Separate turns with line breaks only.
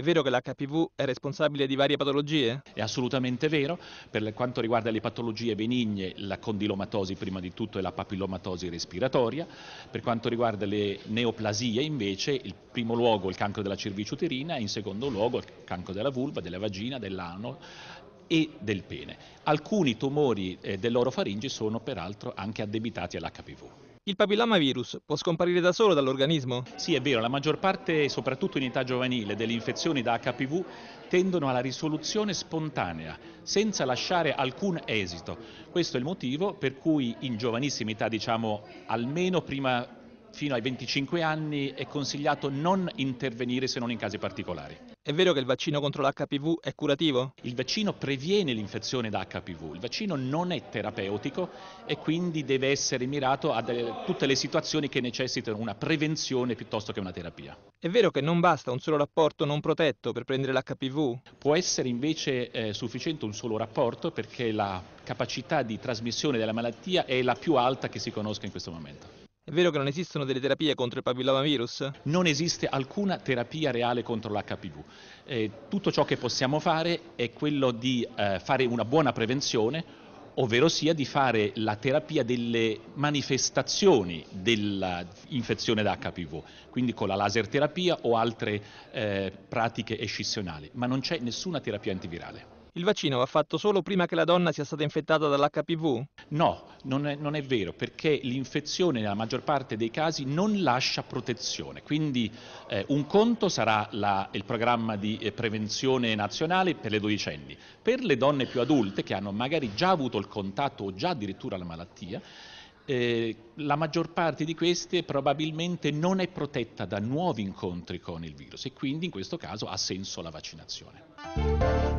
È vero che l'HPV è responsabile di varie patologie? È assolutamente vero. Per quanto riguarda le patologie benigne, la condilomatosi prima di tutto e la papillomatosi respiratoria. Per quanto riguarda le neoplasie, invece, in primo luogo il cancro della cervice uterina e in secondo luogo il cancro della vulva, della vagina, dell'ano e del pene. Alcuni tumori eh, dell'orofaringe sono peraltro anche addebitati all'HPV. Il papillomavirus può scomparire da solo dall'organismo? Sì, è vero, la maggior parte, soprattutto in età giovanile, delle infezioni da HPV tendono alla risoluzione spontanea, senza lasciare alcun esito. Questo è il motivo per cui in giovanissima età, diciamo almeno prima fino ai 25 anni è consigliato non intervenire se non in casi particolari. È vero che il vaccino contro l'HPV è curativo? Il vaccino previene l'infezione da HPV, il vaccino non è terapeutico e quindi deve essere mirato a tutte le situazioni che necessitano una prevenzione piuttosto che una terapia. È
vero che non basta un solo rapporto non protetto per prendere
l'HPV? Può essere invece eh, sufficiente un solo rapporto perché la capacità di trasmissione della malattia è la più alta che si conosca in questo momento.
È vero che non esistono delle terapie
contro il papillomavirus? Non esiste alcuna terapia reale contro l'HPV. Eh, tutto ciò che possiamo fare è quello di eh, fare una buona prevenzione, ovvero sia di fare la terapia delle manifestazioni dell'infezione da HPV, quindi con la laser terapia o altre eh, pratiche escissionali, ma non c'è nessuna terapia antivirale.
Il vaccino va fatto solo prima che la donna sia stata infettata
dall'HPV? No, non è, non è vero, perché l'infezione nella maggior parte dei casi non lascia protezione. Quindi eh, un conto sarà la, il programma di eh, prevenzione nazionale per le dodicenni. Per le donne più adulte, che hanno magari già avuto il contatto o già addirittura la malattia, eh, la maggior parte di queste probabilmente non è protetta da nuovi incontri con il virus e quindi in questo caso ha senso la vaccinazione.